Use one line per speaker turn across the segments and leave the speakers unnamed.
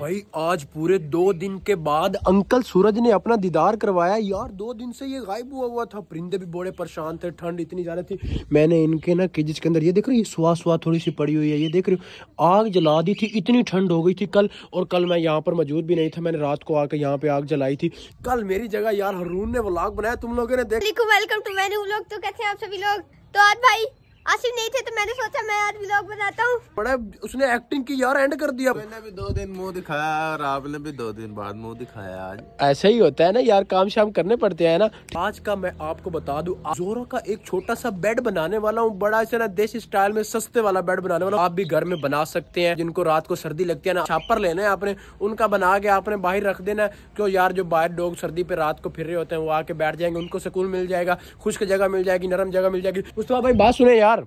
भाई आज पूरे दो दिन के बाद अंकल सूरज ने अपना दीदार करवाया यार दो दिन से ये गायब हुआ हुआ था परिंदे भी बड़े परेशान थे ठंड इतनी ज़्यादा थी मैंने इनके ना केजेस के अंदर ये देख रही हूँ सुहा सुहा थोड़ी सी पड़ी हुई है ये देख रही हूँ आग जला दी थी इतनी ठंड हो गई थी कल और कल मैं यहाँ पर मौजूद भी नहीं था मैंने रात को आकर यहाँ पे आग जलाई थी कल मेरी जगह यार हरून ने व्लॉग बनाया तुम लोगों ने देखो वेलकम टू मैंने तो कैसे आप सभी लोग तो आज भाई आसिफ नहीं थे तो मैंने सोचा मैं आज ब्लॉग बनाता हूँ बड़ा उसने एक्टिंग की यार एंड कर दिया मैंने भी दो दिन मुंह
दिखाया और आपने भी दो दिन बाद मुंह दिखाया आज
ऐसा ही होता है ना यार काम शाम करने पड़ते हैं ना आज का मैं आपको बता दूं जोरो का एक छोटा सा बेड बनाने वाला हूँ बड़ा ऐसा ना देश स्टाइल में सस्ते वाला बेड बनाने वाला आप भी घर में बना सकते हैं जिनको रात को सर्दी लगती है ना छापर लेना है आपने उनका बना के आपने बाहर रख देना क्यों यार जो बाहर लोग सर्दी पे रात को फिर रहे होते हैं वो आके बैठ जाएंगे उनको सुकून मिल जाएगा खुश्क जगह मिल जाएगी नरम जगह मिल जाएगी उसके बाद भाई बात सुने यार यार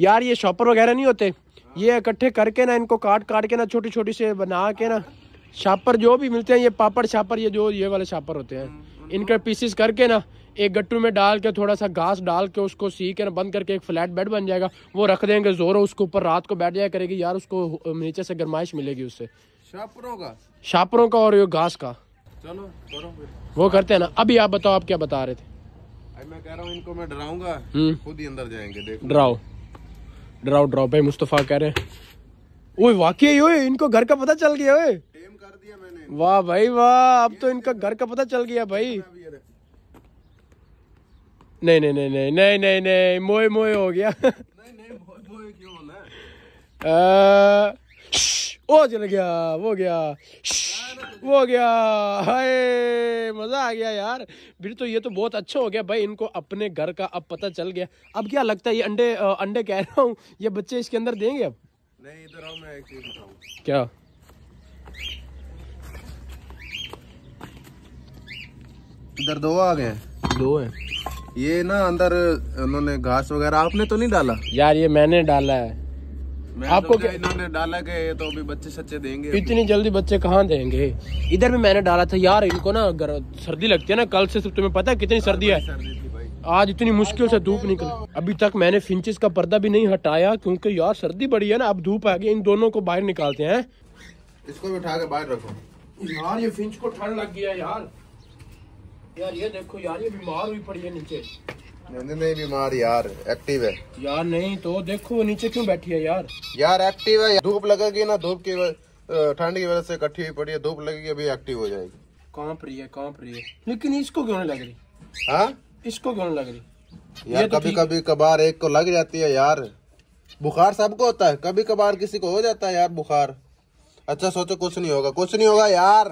यार ये शॉपर वगैरह नहीं होते ये इकट्ठे करके ना इनको काट काट के ना छोटी छोटी से बना के ना छापर जो भी मिलते हैं ये पापड़ छापर ये जो ये वाले छापर होते हैं इनके पीसेस करके ना एक गट्टू में डाल के थोड़ा सा घास डाल के उसको सी के ना बंद करके एक फ्लैट बेड बन जाएगा वो रख देंगे जोरों उसके ऊपर रात को बैठ जाया करेगी यार उसको नीचे से गरमाइश मिलेगी उससे
छापरों का
छापरों का और ये घास का
चलो
वो करते हैं ना अभी आप बताओ आप क्या बता रहे थे
हम्म।
मुस्तफा कह रहे ओए वाकई ओए इनको घर का पता चल गया ओए कर दिया मैंने वाह भाई वाह अब तो इनका घर का पता चल गया भाई नहीं नहीं नहीं नहीं नहीं नहीं नहीं मोए मोए हो गया नहीं
नहीं मोए मोए क्यों होना
है ओ चल गया वो गया वो हो गया हाय मज़ा आ गया यार फिर तो ये तो बहुत अच्छा हो गया भाई इनको अपने घर का अब पता चल गया अब क्या लगता है ये अंडे अंडे कह रहा हूँ ये बच्चे इसके अंदर देंगे अब
नहीं इधर आओ मैं एक क्या इधर दो आ गए दो है ये ना अंदर उन्होंने घास वगैरह आपने तो नहीं डाला
यार ये मैंने डाला है
आपको क्या इन्होंने डाला गया तो अभी बच्चे सच्चे देंगे इतनी
जल्दी बच्चे कहाँ देंगे इधर भी मैंने डाला था यार इनको ना सर्दी लगती है ना कल से तुम्हें पता है कितनी सर्दी है आज इतनी मुश्किल से धूप निकल अभी तक मैंने फिंचिस का पर्दा भी नहीं हटाया क्योंकि यार सर्दी बड़ी है ना अब धूप आ गई इन दोनों को बाहर निकालते हैं
इसको भी उठा के बाहर रखो यार ये फिंच को ठंड लग गया यार
यार ये देखो यार ये बीमार हुई पड़ी है नीचे
नहीं नहीं बीमार यार एक्टिव है
यार नहीं तो देखो नीचे क्यों बैठी है यार
यार एक्टिव है धूप लगेगी ना धूप की ठंड की वजह से इकट्ठी हुई पड़ी है धूप लगेगी अभी एक्टिव हो जाएगी कांप रही है कांप रही है लेकिन इसको क्यों नहीं लग रही हाँ इसको क्यों नहीं लग रही यार तो कभी कभी कबार एक को लग जाती है यार बुखार सबको होता है कभी कभार किसी को हो जाता है यार बुखार अच्छा सोचो कुछ नहीं होगा कुछ नहीं होगा यार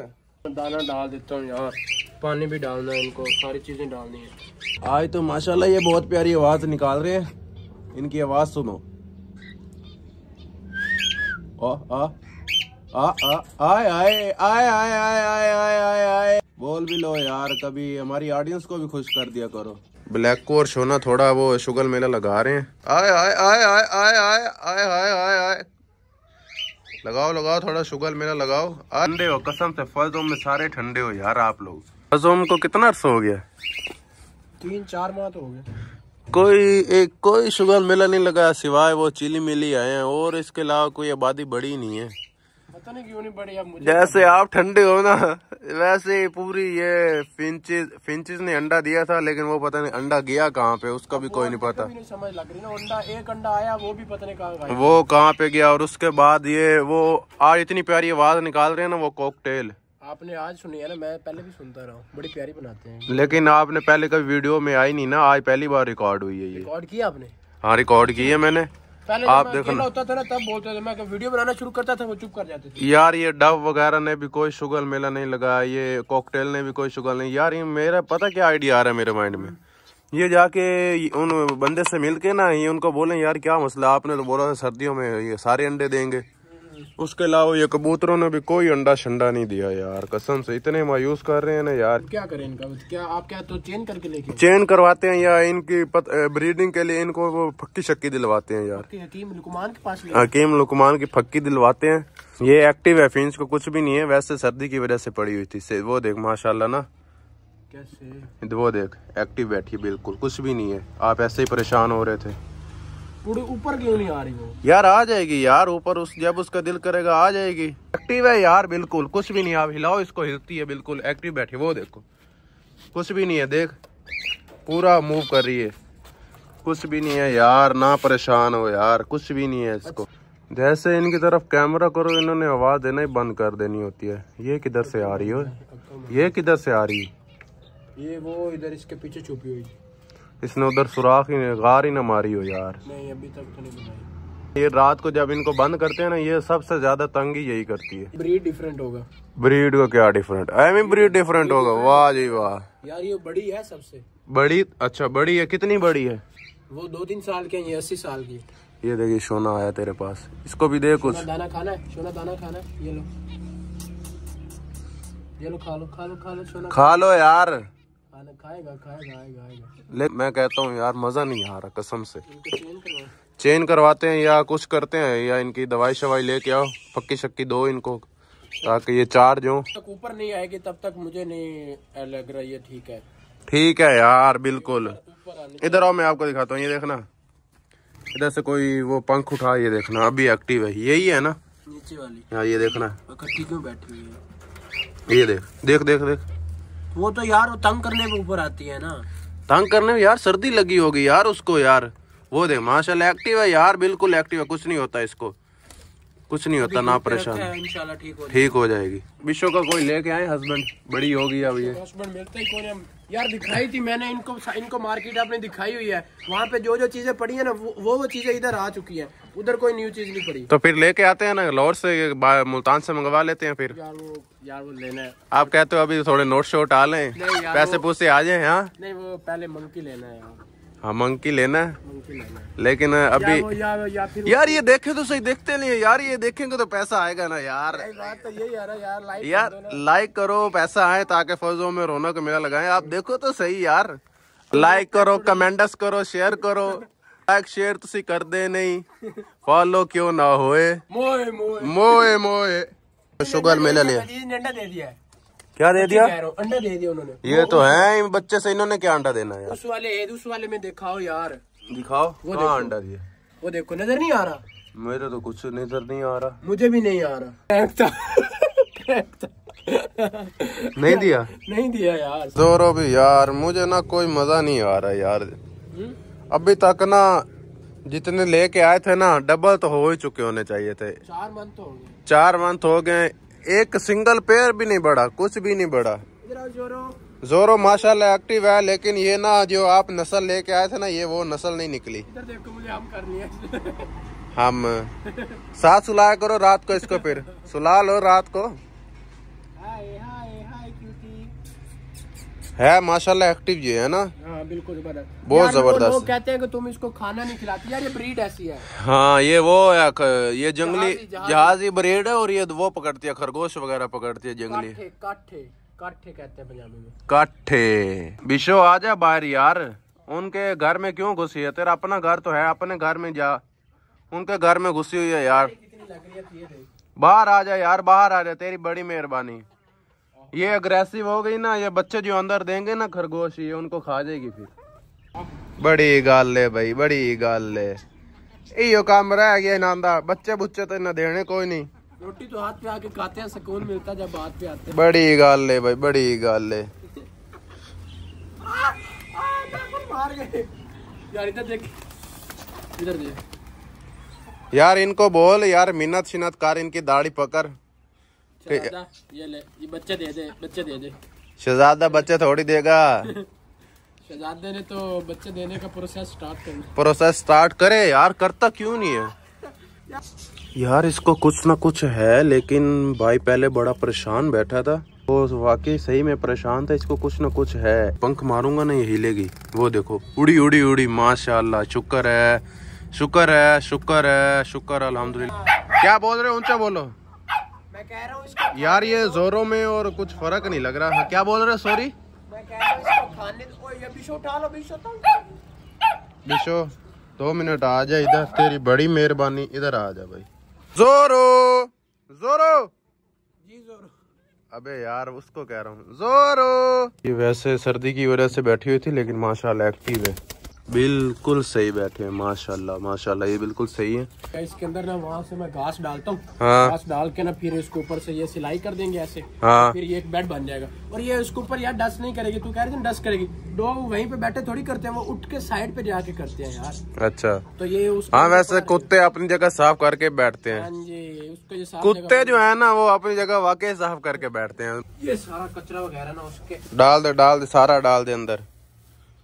दाना डाल देता हूँ यार पानी भी डालना है इनको सारी चीज़ें डालनी है आज तो माशाल्लाह ये बहुत प्यारी आवाज़ निकाल रहे हैं इनकी आवाज़ सुनो आए आए आए आए आए आए आए आए आए बोल भी लो यार कभी हमारी ऑडियंस को भी खुश कर दिया करो ब्लैक को और सोना थोड़ा वो शुगर मेला लगा रहे हैं आए आए आए आए आए आए आए आए आए आए लगाओ लगाओ थोड़ा शुगर मेला लगाओ ठंडे हो कसम से फल में सारे ठंडे हो यार आप लोग हजोम को कितना अर्सा हो गया
तीन चार माह तो हो गया
कोई एक कोई शुगर मेला नहीं लगा सिवाय वो चिली मिली आए हैं और इसके अलावा कोई आबादी बड़ी नहीं है पता नहीं क्यों नहीं बड़ी आप मुझे जैसे आप ठंडे हो ना वैसे पूरी ये फिंचिस फिंचिस ने अंडा दिया था लेकिन वो पता नहीं अंडा गया कहाँ पे उसका भी कोई नहीं पता नहीं
समझ लग रही ना अंडा एक अंडा आया वो भी पता नहीं कहाँ वो
कहाँ पे गया और उसके बाद ये वो आज इतनी प्यारी आवाज निकाल रहे है ना वो कॉकटेल
आपने आज सुनी है ना मैं पहले भी सुनता रहा हूँ बड़ी प्यारी
बनाते हैं लेकिन आपने पहले कभी वीडियो में आई नहीं ना आज पहली बार रिकॉर्ड हुई है ये रिकॉर्ड किया आपने हाँ रिकॉर्ड की है मैंने
पहले आप देखो होता था ना तब बोलते थे मैं वीडियो बनाना शुरू करता था वो चुप कर जाते
थे यार ये डब वगैरह ने भी कोई शुगर मेला नहीं लगाया ये कॉकटेल ने भी कोई शुगर नहीं यार ये मेरा पता क्या आइडिया आ रहा है मेरे माइंड में ये जाके उन बंदे से मिलके ना ये उनको बोले यार क्या मसला आपने तो बोला था सर्दियों में ये सारे अंडे देंगे उसके अलावा ये कबूतरों ने भी कोई अंडा शंडा नहीं दिया यार कसम से इतने मायूस कर रहे हैं ना यार क्या करें इनका
क्या आप क्या तो चेन करके लेके
चेन करवाते हैं या इनकी पत, ब्रीडिंग के लिए इनको वो फक्की शक्की दिलवाते हैं यार
हकीम लुकमान के पास
हकीम लुकमान की फक्की दिलवाते हैं ये एक्टिव है फिंस को कुछ भी नहीं है वैसे सर्दी की वजह से पड़ी हुई थी वो देख माशाला ना
कैसे
वो देख एक्टिव बैठी बिल्कुल कुछ भी नहीं है आप ऐसे ही परेशान हो रहे थे
पूरे ऊपर क्यों नहीं आ रही वो
यार आ जाएगी यार ऊपर उस जब उसका दिल करेगा आ जाएगी एक्टिव है यार बिल्कुल कुछ भी नहीं आप हिलाओ इसको हिलती है बिल्कुल एक्टिव बैठी वो देखो कुछ भी नहीं है देख पूरा मूव कर रही है कुछ भी नहीं है यार ना परेशान हो यार कुछ भी नहीं है इसको जैसे इनकी तरफ कैमरा करो इन्होंने आवाज़ देना ही बंद कर देनी होती है ये किधर से आ रही हो ये किधर से आ रही
है ये वो इधर इसके पीछे छुपी हुई
इसने उधर सुराख ही गार ही ना मारी हो यार तो ये रात को जब इनको बंद करते हैं ना ये सबसे ज्यादा तंग ही यही करती है
ब्रीड डिफरेंट होगा
ब्रीड का क्या different I mean breed different होगा वाह जी वाह
यार ये बड़ी है सबसे
बड़ी अच्छा बड़ी है कितनी बड़ी है
वो दो तीन साल के ये अस्सी साल की
ये देखिए सोना आया तेरे पास इसको भी देख कुछ दाना
खाना है सोना दाना खाना है ये लो ये लो खा लो खा लो खा लो सोना खा लो यार
ले मैं कहता हूँ यार मज़ा नहीं आ रहा कसम से चेन करवाते हैं या कुछ करते हैं या इनकी दवाई शवाई लेके आओ पक्की शक्की दो इनको ताकि ये चार जो
तक ऊपर नहीं आएगी तब तक मुझे नहीं लग रहा ये ठीक है
ठीक है यार बिल्कुल इधर आओ मैं आपको दिखाता हूँ ये देखना इधर से कोई वो पंख उठा ये देखना अभी एक्टिव है यही है ना
नीचे वाली हाँ ये देखना क्यों बैठी
हुई है ये देख देख देख देख वो तो यार
वो तंग करने के ऊपर आती है ना
तंग करने में यार सर्दी लगी होगी यार उसको यार वो देख माशाल्लाह एक्टिव है यार बिल्कुल एक्टिव है कुछ नहीं होता इसको कुछ नहीं होता ना परेशान ठीक हो जाएगी विश्व का कोई लेके आए हस्बैंड बड़ी होगी अब ये
यार दिखाई थी मैंने इनको इनको मार्केट आपने दिखाई हुई है वहाँ पे जो जो चीजें पड़ी है ना वो वो चीजें इधर आ चुकी है उधर कोई न्यू चीज नहीं पड़ी तो
फिर लेके आते हैं ना लाहौर से मुल्तान से मंगवा लेते हैं फिर यार
वो यार वो लेना है
आप कहते हो अभी थोड़े नोट शोट आ लें पैसे पूसे आ जाए यहाँ
नहीं वो पहले मंकी लेना है
हाँ मंकी लेना है लेकिन अभी वो,
या, या यार
ये देखे तो सही देखते नहीं है यार ये देखेंगे तो पैसा आएगा ना यार बात तो यही यार यार लाइक यार लाइक करो पैसा आए ताकि फौजों में रोनक मेला लगाए आप देखो तो सही यार लाइक करो कमेंट्स करो शेयर करो लाइक शेयर ਤੁਸੀਂ ਕਰਦੇ ਨਹੀਂ ਫਾਲੋ ਕਿਉਂ ਨਾ ਹੋਏ ਮੋਏ
ਮੋਏ ਮੋਏ
ਮੋਏ शुगर मेला लिया
अंडा दे दिया है क्या दे दिया अंडा दे दिया उन्होंने ये तो है
इन बच्चे से इन्होंने क्या अंडा देना है उस
वाले ए, उस वाले में दिखाओ यार
दिखाओ वो देखो अंडा दिया
वो देखो नजर नहीं आ रहा
मेरे तो कुछ नजर नहीं आ रहा
मुझे भी नहीं आ रहा नहीं दिया नहीं दिया यार
जोरो भी यार मुझे ना कोई मजा नहीं आ रहा यार हम्म? अभी तक ना जितने लेके आए थे ना डबल तो हो ही चुके होने चाहिए थे चार मंथ तो हो गए चार मंथ हो गए एक सिंगल पेयर भी नहीं बढ़ा कुछ भी नहीं बढ़ा जोरो जोरो माशाल्लाह एक्टिव है लेकिन ये ना जो आप नस्ल लेके आए थे ना ये वो नस्ल नहीं निकली देखो मुझे हम कर लिया हम साथ सुलाया करो रात को इसको फिर सुला लो रात को है माशाल्लाह एक्टिव ये है ना हाँ, बिल्कुल जबरदस्त बहुत जबरदस्त लोग
कहते हैं कि तुम इसको खाना नहीं खिलाती यार ये ब्रीड ऐसी है
हाँ ये वो ये जंगली जहाजी ब्रीड है और ये वो पकड़ती है खरगोश वगैरह पकड़ती है जंगली
काठे काठे कहते हैं पंजाबी
काठे आ जा बाहर यार उनके घर में क्यों घुसी है तेरा अपना घर तो है अपने घर में जा उनके घर में घुसी हुई है यार
तो
बाहर आ जा यार बाहर आ जा तेरी बड़ी मेहरबानी ये अग्रेसिव हो गई ना ये बच्चे जो अंदर देंगे ना खरगोश ये उनको खा जाएगी फिर बड़ी गाल ले भाई बड़ी गाल ले यो काम रह गया इनामदार बच्चे बुच्चे तो इन्हें देने कोई नहीं रोटी
तो हाथ पे आके खाते हैं सुकून मिलता जब हाथ पे आते
हैं बड़ी गाल ले भाई बड़ी गाल ले यार इधर देख इधर देख यार इनको बोल यार मिन्नत शिन्नत कार इनकी दाढ़ी पकड़
ये ले ये बच्चे दे दे बच्चे दे दे
शहजादा बच्चे थोड़ी देगा
शहजादे ने तो बच्चे देने का प्रोसेस स्टार्ट करना
प्रोसेस स्टार्ट करे यार करता क्यों नहीं है यार इसको कुछ ना कुछ है लेकिन भाई पहले बड़ा परेशान बैठा था वो वाकई सही में परेशान था इसको कुछ ना कुछ है पंख मारूंगा ना ये हिलेगी वो देखो उड़ी उड़ी उड़ी माशाल्लाह शुक्र है शुक्र है शुक्र है शुक्र अलहमदुल्ला क्या बोल रहे हो ऊंचा बोलो मैं कह रहा यार ये जोरों में और कुछ फर्क नहीं लग रहा है हाँ, क्या बोल रहे सॉरी
दो बिशो तो।
बिशो दो मिनट आ जा इधर तेरी बड़ी मेहरबानी इधर आ जा भाई जोरो जोरो जी जोरो अबे यार उसको कह रहा हूँ जोरो ये वैसे सर्दी की वजह से बैठी हुई थी लेकिन माशाल्लाह एक्टिव है बिल्कुल सही बैठे हैं माशाल्लाह माशाल्लाह ये बिल्कुल सही है
इसके अंदर ना वहाँ से मैं घास डालता हूँ हाँ। घास डाल के ना फिर इसके ऊपर से ये सिलाई कर देंगे ऐसे हाँ। फिर ये एक बेड बन जाएगा और ये इसके ऊपर यार डस्ट नहीं करेगी तू कह रही थी डस्ट करेगी डॉग वहीं पे बैठे थोड़ी करते हैं वो उठ के साइड पे जाके करते हैं यार अच्छा तो ये हाँ
वैसे कुत्ते अपनी जगह साफ करके बैठते हैं
हाँ कुत्ते जो
है ना वो अपनी जगह वाकई साफ करके बैठते हैं
ये सारा कचरा वगैरह ना उसके
डाल दे डाल दे सारा डाल दे अंदर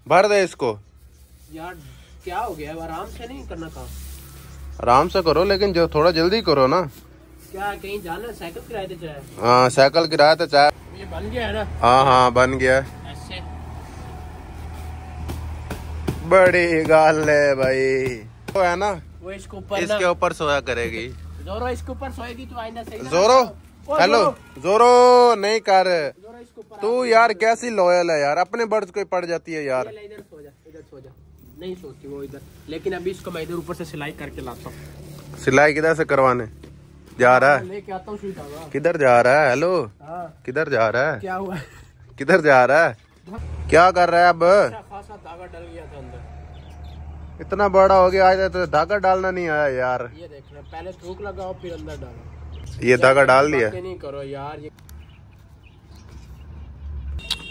भर दे इसको
आराम से नहीं करना काम
आराम से करो लेकिन जो थोड़ा जल्दी करो ना
क्या कहीं जाना साइकिल किराए तो चाहे
हाँ साइकिल किराए तो चाहे
ये बन गया है ना हाँ
हाँ बन गया
ऐसे
बड़ी गाल है भाई वो है ना वो
इसके ऊपर इसके
ऊपर सोया करेगी
जोरो इसके ऊपर सोएगी तो आईना सही जोरो हेलो
जोरो नहीं कर तू यार कैसी लॉयल है यार अपने बर्ड कोई पड़ जाती है यार इधर सो जा नहीं सोचती वो इधर लेकिन अभी इसको मैं इधर ऊपर से सिलाई करके लाता हूँ सिलाई किधर से करवाने जा रहा है लेके आता हूँ किधर जा रहा है हेलो हाँ। किधर जा रहा है क्या हुआ किधर जा रहा है क्या कर रहा है अब अच्छा
खासा धागा डल गया था अंदर
इतना बड़ा हो गया आज तो धागा डालना नहीं आया यार
ये देखना पहले थूक लगाओ फिर अंदर डालो
ये धागा डाल दिया
नहीं करो यार ये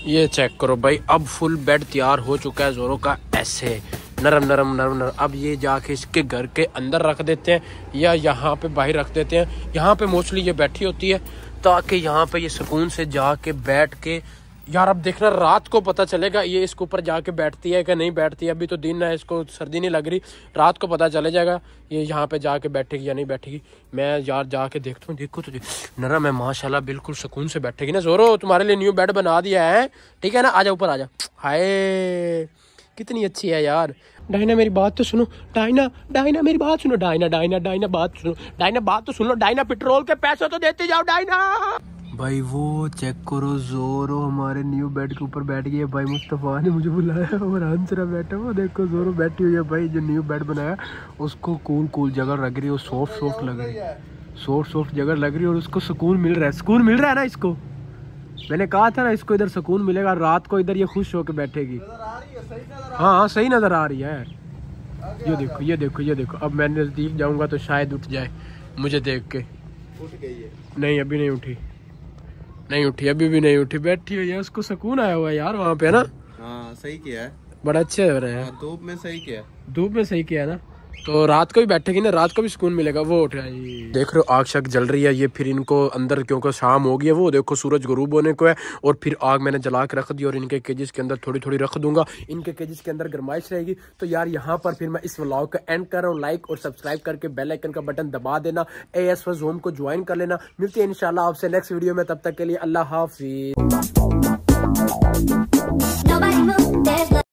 ये चेक करो भाई अब फुल बेड तैयार हो चुका है जोरो का ऐसे नरम नरम नरम नरम अब ये जाके इसके घर के अंदर रख देते हैं या यहाँ पे बाहर रख देते हैं यहाँ पे मोस्टली ये बैठी होती है ताकि यहाँ पे ये सुकून से जाके बैठ के यार अब देखना रात को पता चलेगा ये इसके ऊपर जाके बैठती है कि नहीं बैठती है अभी तो दिन है इसको सर्दी नहीं लग रही रात को पता चले जाएगा ये यहाँ पे जाके बैठेगी या नहीं बैठेगी मैं यार जाके देखता हूँ देखो तुझे नरम है माशाल्लाह बिल्कुल सुकून से बैठेगी ना जोरो तुम्हारे लिए न्यू बेड बना दिया है ठीक है ना आ ऊपर आजा हाय कितनी अच्छी है यार डाइना मेरी बात तो सुनो डाइना डाइना मेरी बात सुनो डाइना डाइना डाइना बात सुनो डाइना बात तो सुन लो डाइना पेट्रोल के पैसे तो देते जाओ डाइना भाई वो चेक करो जोरो हमारे न्यू बेड के ऊपर बैठ गया भाई मुस्तफ़ा ने मुझे बुलाया और अंसरा बैठा वो देखो जोरो बैठी हुई है भाई जो न्यू बेड बनाया उसको कूल कूल जगह लग रही है सॉफ्ट सॉफ्ट लग रही है सॉफ्ट सॉफ्ट जगह लग रही है और उसको सुकून मिल रहा है सुकून मिल रहा है ना इसको मैंने कहा था ना इसको इधर सुकून मिलेगा रात को इधर ये खुश होकर बैठेगी
हाँ
हाँ सही नज़र आ रही है
ये देखो
ये देखो ये देखो अब मैं नज़दीक जाऊँगा तो शायद उठ जाए मुझे देख के उठ गई है नहीं अभी नहीं उठी नहीं उठी अभी भी नहीं उठी बैठी हुई है उसको सुकून आया हुआ है यार वहाँ पे ना
हाँ, सही किया है
बड़ा अच्छे हो रहे हैं हाँ,
धूप में सही किया
धूप में सही किया ना तो रात को भी बैठेगी ना रात को भी सुकून मिलेगा वो उठ देख रहे हो आग शक जल रही है ये फिर इनको अंदर क्योंकि शाम हो गई है वो देखो सूरज गुरूब होने को है और फिर आग मैंने जला के रख दी और इनके केजेस के अंदर थोड़ी थोड़ी रख दूंगा इनके केजेस के अंदर गरमाइश रहेगी तो यार यहाँ पर फिर मैं इस व्लॉग का एंड कर रहा हूँ लाइक और सब्सक्राइब करके बेलाइकन का बटन दबा देना ए एस वज को ज्वाइन कर लेना मिलती है इनशाला आपसे नेक्स्ट वीडियो में तब तक के लिए अल्लाह हाफिज